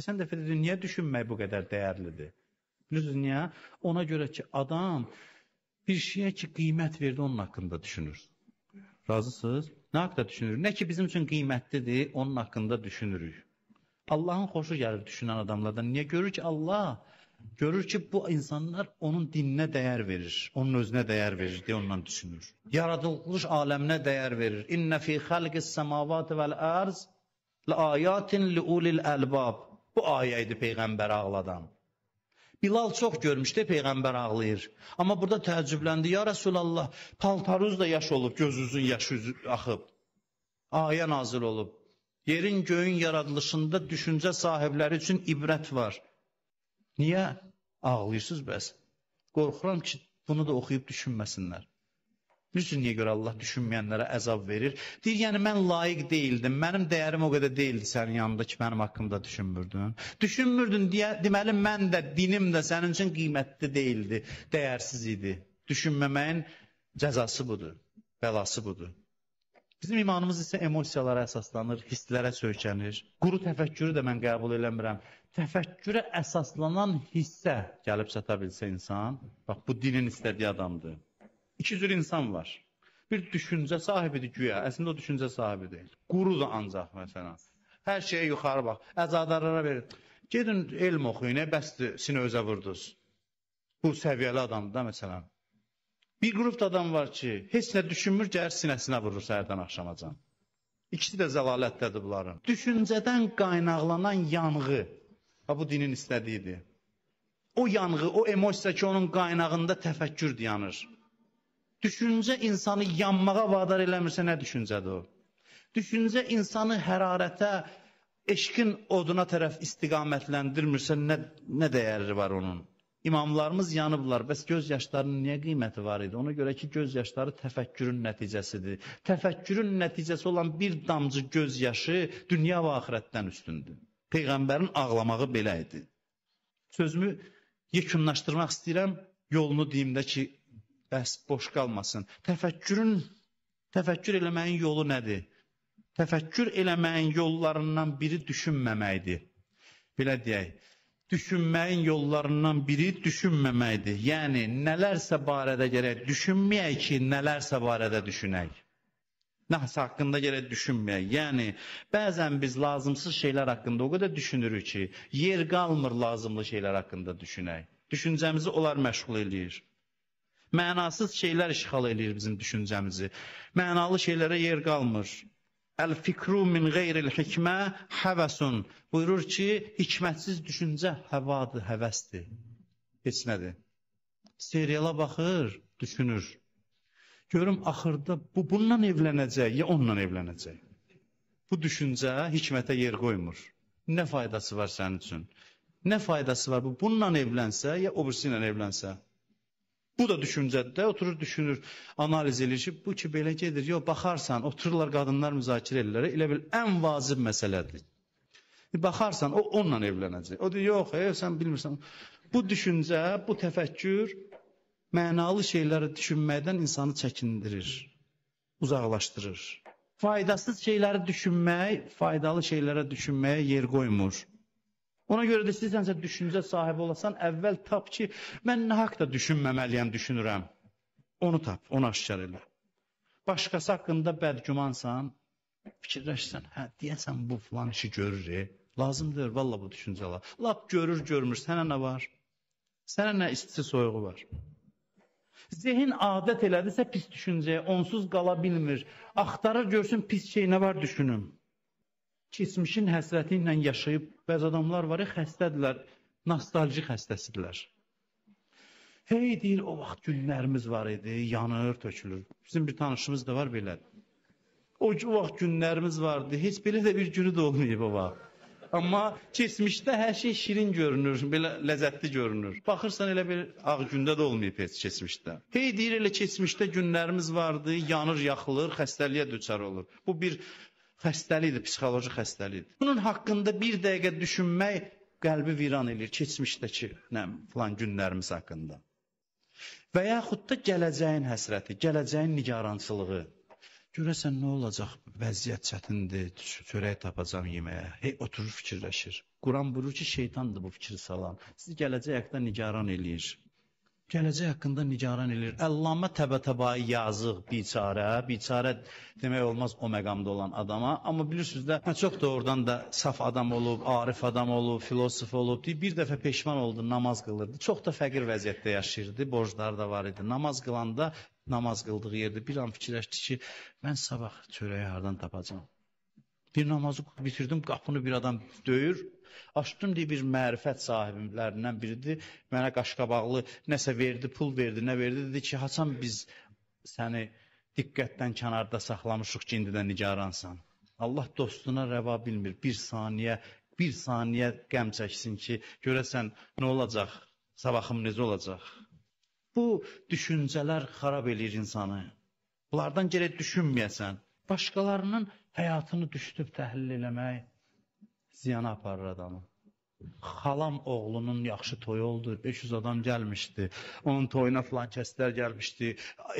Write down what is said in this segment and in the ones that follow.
Keçən dəfə dedi, niyə düşünmək bu qədər dəyərlidir? Bilirsiniz niyə? Ona görə ki, adam bir şeyə ki qiymət verdi, onun haqqında düşünür. Razısınız? Nə haqqda düşünür? Nə ki bizim üçün qiymətlidir, onun haqqında düşünürük. Allahın xoşu gəlir düşünən adamlardan. Niyə görür ki, Allah görür ki, bu insanlar onun dininə dəyər verir, onun özünə dəyər verir deyə ondan düşünür. Yaradılmış aləminə dəyər verir. İnne fi xalqis semavati vel arz la ayatin li ulil albab. Bu ayə idi Peyğəmbəri ağladan. Bilal çox görmüşdü, Peyğəmbər ağlayır. Amma burada təəccübləndi, ya Rəsulallah, paltarınız da yaş olub, gözünüzün yaşı axıb. Ayə nazil olub. Yerin göyün yaradılışında düşüncə sahibləri üçün ibrət var. Niyə ağlayırsınız bəs? Qorxuram ki, bunu da oxuyub düşünməsinlər. Bilirsin niyə görə Allah düşünməyənlərə əzab verir? Deyir, yəni mən layiq deyildim, mənim dəyərim o qədər deyildi sənin yanında ki, mənim haqqımda düşünmürdün. Düşünmürdün, deyə, deməli mən də, dinim də sənin üçün qiymətli deyildi, dəyərsiz idi. Düşünməməyin cəzası budur, bəlası budur. Bizim imanımız isə emosiyalara əsaslanır, hisslərə söykənir. Quru təfəkkürü də mən qəbul eləmirəm. Təfəkkürə əsaslanan hissə gəlib çata bilsə insan, bax bu dinin istədiyi adamdır. İki cür insan var. Bir düşüncə sahibidir güya, əslində o düşüncə sahibi deyil. Qurudur ancaq məsələn. Hər şeyə yuxarı bax, əzadarlara verir. Gedin elm oxuyun, bəsdir, sinövzə vurdunuz. Bu səviyyəli adamdır da məsələn. Bir qrup adam var ki, heç nə düşünmür, gəlir sinəsinə vurur səhərdən axşamacan. İkisi də zəlalətdədir bunların. Düşüncədən qaynaqlanan yanğı. Ha, bu dinin istədiyidir. O yanğı, o emosiya ki, onun qaynağında təfəkkür dayanır. Düşüncə insanı yanmağa vadar eləmirsə nə düşüncədir o? Düşüncə insanı hərarətə, eşqin oduna tərəf istiqamətləndirmirsə nə, nə dəyəri var onun? İmamlarımız yanıblar. Bəs göz yaşlarının niyə qiyməti var idi? Ona görə ki, göz yaşları təfəkkürün nəticəsidir. Təfəkkürün nəticəsi olan bir damcı göz yaşı dünya və axirətdən üstündür. Peyğəmbərin ağlamağı belə idi. Sözümü yekunlaşdırmaq istəyirəm. Yolunu deyim də ki, Bəs boş qalmasın. Təfəkkürün təfəkkür eləməyin yolu nədir? Təfəkkür eləməyin yollarından biri düşünməməkdir. Belə deyək, düşünməyin yollarından biri düşünməməkdir. Yəni nələrsə barədə gərək düşünməyək ki, nələrsə barədə düşünək nəsə haqqında gərək düşünməyək. Yəni bəzən biz lazımsız şeylər haqqında o qədər düşünürük ki, yer qalmır lazımlı şeylər haqqında düşünək. Düşüncəmizi onlar məşğul eləyir. Mənasız şeylər işğal eləyir bizim düşüncəmizi. Mənalı şeylərə yer qalmır. Əl-fikru min qeyril hikmə həvəsun. Buyurur ki, hikmətsiz düşüncə həvadır, həvəsdir. Heç nədir? Seriala baxır, düşünür. Görüm axırda bu bununla evlənəcək ya onunla evlənəcək. Bu düşüncə hikmətə yer qoymur. Nə faydası var sənin üçün? Nə faydası var bu bununla evlənsə ya o birisi ilə evlənsə? Bu da düşüncədə oturur, düşünür, analiz eləyir ki, bu ki belə gedir. Yox, baxarsan, otururlar qadınlar müzakirə edirlər. Elə bil ən vacib məsələdir. Baxarsan, o onunla evlənəcək. O deyir, yox, e, sən bilmirsən. Bu düşüncə, bu təfəkkür mənalı şeyləri düşünməkdən insanı çəkindirir, uzaqlaşdırır. Faydasız şeyləri düşünmək, faydalı şeylərə düşünməyə yer qoymur. Ona görə də sizsənsə düşüncə sahibi olasan, əvvəl tap ki, mən nə haqda düşünməməliyəm, düşünürəm. Onu tap, onu aşkar elə. Başqası haqqında bədgümansan, fikirləşsən, hə, deyəsən bu filan işi görür, e. lazımdır valla bu düşüncələr. Lap görür, görmür, sənə nə var? Sənə nə isti soyuğu var? Zehin adət elədisə pis düşüncəyə, onsuz qala bilmir. Axtarır görsün pis şey nə var düşünüm keçmişin həsrəti ilə yaşayıb, bəzi adamlar var ya, xəstədirlər, nostalji xəstəsidirlər. Hey deyir, o vaxt günlərimiz var idi, yanır, tökülür. Bizim bir tanışımız da var belə. O, o vaxt günlərimiz vardı, heç belə də bir günü də olmayıb o vaxt. Amma keçmişdə hər şey şirin görünür, belə ləzzətli görünür. Baxırsan elə bir ağ gündə də olmayıb heç keçmişdə. Hey deyir elə keçmişdə günlərimiz vardı, yanır, yaxılır, xəstəliyə düçar olur. Bu bir xəstəlikdir, psixoloji xəstəlikdir. Bunun haqqında bir dəqiqə düşünmək qəlbi viran eləyir keçmişdəki nə filan günlərimiz haqqında. Və yaxud da gələcəyin həsrəti, gələcəyin nigarançılığı. Görəsən nə olacaq? Vəziyyət çətindir, çörək tapacam yeməyə. Hey oturur fikirləşir. Quran buyurur ki, şeytandır bu fikri salan. Sizi gələcək haqqında nigaran eləyir gələcək haqqında nigaran eləyir. Əllamə Təbətəbai yazıq, biçarə, biçarə demək olmaz o məqamda olan adama, amma bilirsiniz də hə, çox doğrudan da saf adam olub, arif adam olub, filosof olub, deyib bir dəfə peşman oldu, namaz qılırdı. Çox da fəqir vəziyyətdə yaşayırdı, borcları da var idi. Namaz qılanda namaz qıldığı yerdə bir an fikirləşdi ki, mən sabah çörəyi hardan tapacağam? Bir namazı bitirdim, qapını bir adam döyür. Açdım deyə bir mərifət sahiblərindən biridir. Mənə qaşqabaqlı nəsə verdi, pul verdi, nə verdi. Dedi ki, Hasan biz səni diqqətdən kənarda saxlamışıq ki, indidən nigaransan. Allah dostuna rəva bilmir. Bir saniyə, bir saniyə qəm çəksin ki, görəsən nə olacaq, sabahım necə olacaq. Bu düşüncələr xarab eləyir insanı. Bunlardan gərək düşünməyəsən başqalarının həyatını düşdüb təhlil eləmək ziyana aparır adamı. Xalam oğlunun yaxşı toyu oldu. 500 adam gəlmişdi. Onun toyuna filan kəslər gəlmişdi.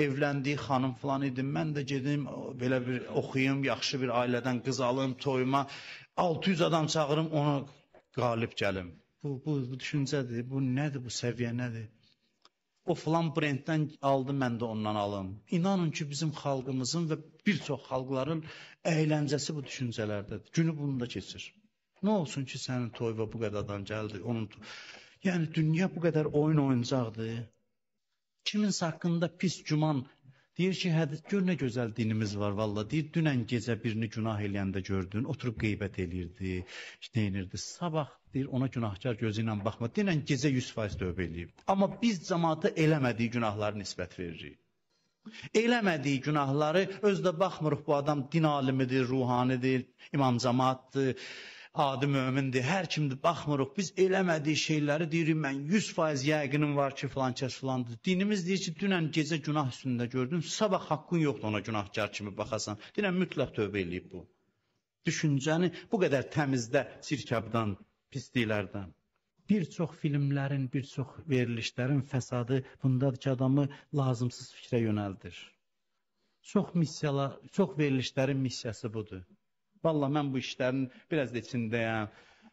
Evləndiyi xanım filan idi. Mən də gedim belə bir oxuyum, yaxşı bir ailədən qız alım toyuma. 600 adam çağırım, ona qalib gəlim. Bu bu, bu düşüncədir. Bu nədir? Bu səviyyə nədir? o filan brenddən aldı, mən də ondan alım. İnanın ki, bizim xalqımızın və bir çox xalqların əyləncəsi bu düşüncələrdədir. Günü bunda keçir. Nə olsun ki, sənin toy və bu qədərdən gəldi, onun Yəni dünya bu qədər oyun oyuncaqdır. Kiminsə haqqında pis güman Deyir ki, hədis gör nə gözəl dinimiz var valla. Deyir, dünən gecə birini günah eləyəndə gördün, oturub qeybət eləyirdi, deyinirdi. Sabah deyir, ona günahkar gözü ilə baxma. Dünən gecə 100% tövbə eləyib. Amma biz cəmaata eləmədiyi günahları nisbət veririk. Eləmədiyi günahları özdə baxmırıq bu adam din alimidir, ruhanidir, imam cəmaatdır adi mömindir. Hər kimdir, baxmırıq. Biz eləmədiyi şeyləri deyirik, mən 100% yəqinim var ki, filan kəs filandır. Dinimiz deyir ki, dünən gecə günah üstündə gördün, sabah haqqın yoxdur ona günahkar kimi baxasan. Deyirəm, mütləq tövbə eləyib bu. Düşüncəni bu qədər təmizdə çirkabdan, pisliklərdən. Bir çox filmlərin, bir çox verilişlərin fəsadı bundadır ki, adamı lazımsız fikrə yönəldir. Çox missiyalar, çox verilişlərin missiyası budur. Valla mən bu işlərin biraz da içindəyəm.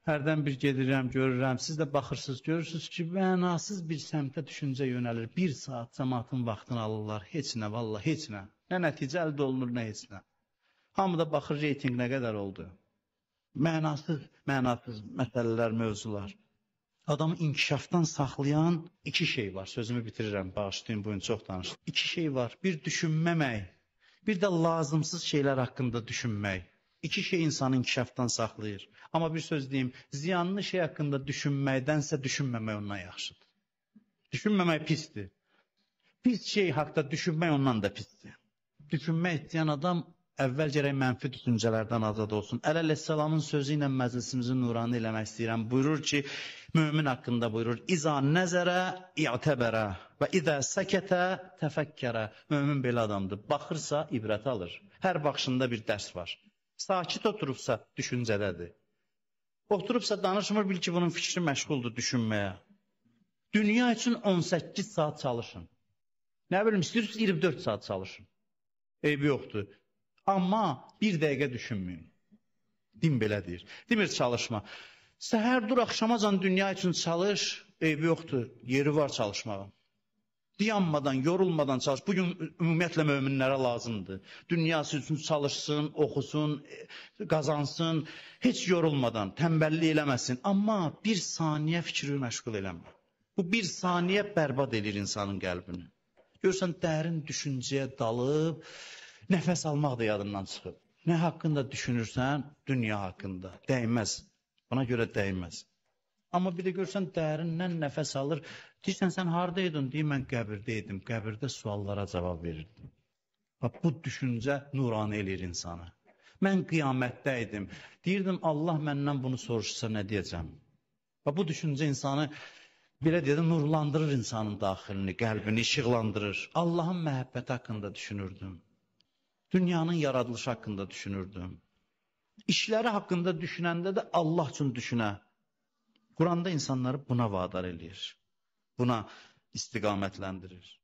Hərdən bir gedirəm, görürəm. Siz də baxırsınız, görürsünüz ki, mənasız bir səmtə düşüncə yönəlir. Bir saat cəmaatın vaxtını alırlar. Heç nə, valla heç nə. Nə nəticə əldə olunur, nə heç nə. Hamı da baxır reyting nə qədər oldu. Mənasız, mənasız məsələlər, mövzular. Adamı inkişafdan saxlayan iki şey var. Sözümü bitirirəm, bağışlayın, bugün çox danışdım. İki şey var. Bir düşünməmək, bir də lazımsız şeylər haqqında düşünmək. İki şey insanı inkişafdan saxlayır. Amma bir söz deyim, ziyanlı şey haqqında düşünməkdənsə düşünməmək ondan yaxşıdır. Düşünməmək pisdir. Pis şey haqqda düşünmək ondan da pisdir. Düşünmək istəyən adam əvvəl gərək mənfi düşüncələrdən azad olsun. Ələl-əssalamın sözü ilə məclisimizi nuranı eləmək istəyirəm. Buyurur ki, mömin haqqında buyurur: "İza nəzərə i'təbərə və izə səkətə təfəkkərə." Mömin belə adamdır. Baxırsa ibrət alır. Hər baxışında bir dərs var sakit oturubsa düşüncədədir. Oturubsa danışmır, bil ki, bunun fikri məşğuldur düşünməyə. Dünya üçün 18 saat çalışın. Nə bilim, istəyirsiniz 24 saat çalışın. Eybi yoxdur. Amma bir dəqiqə düşünməyin. Din belə deyir. Demir çalışma. Səhər dur, axşamacan dünya üçün çalış. Eybi yoxdur. Yeri var çalışmağın. Dayanmadan, yorulmadan çalış. Bu gün ümumiyyətlə möminlərə lazımdır. Dünyası üçün çalışsın, oxusun, e, qazansın, heç yorulmadan, tənbəllik eləməsin. Amma bir saniyə fikri məşğul eləmir. Bu bir saniyə bərbad edir insanın qəlbini. Görsən dərin düşüncəyə dalıb, nəfəs almaq da yadından çıxıb. Nə haqqında düşünürsən? Dünya haqqında. Dəyməz. Buna görə dəyməz. Amma bir də görsən dərindən nəfəs alır. Deyirsən sən hardaydın? Deyir mən qəbirdə idim. Qəbirdə suallara cavab verirdim. Bax bu düşüncə nuran eləyir insanı. Mən qiyamətdə idim. Deyirdim Allah məndən bunu soruşsa nə deyəcəm? Və bu düşüncə insanı belə deyə nurlandırır insanın daxilini, qəlbini işıqlandırır. Allahın məhəbbəti haqqında düşünürdüm. Dünyanın yaradılışı haqqında düşünürdüm. İşləri haqqında düşünəndə də Allah üçün düşünə. Quranda insanları buna vadar eləyir. Buna istiqamətləndirir.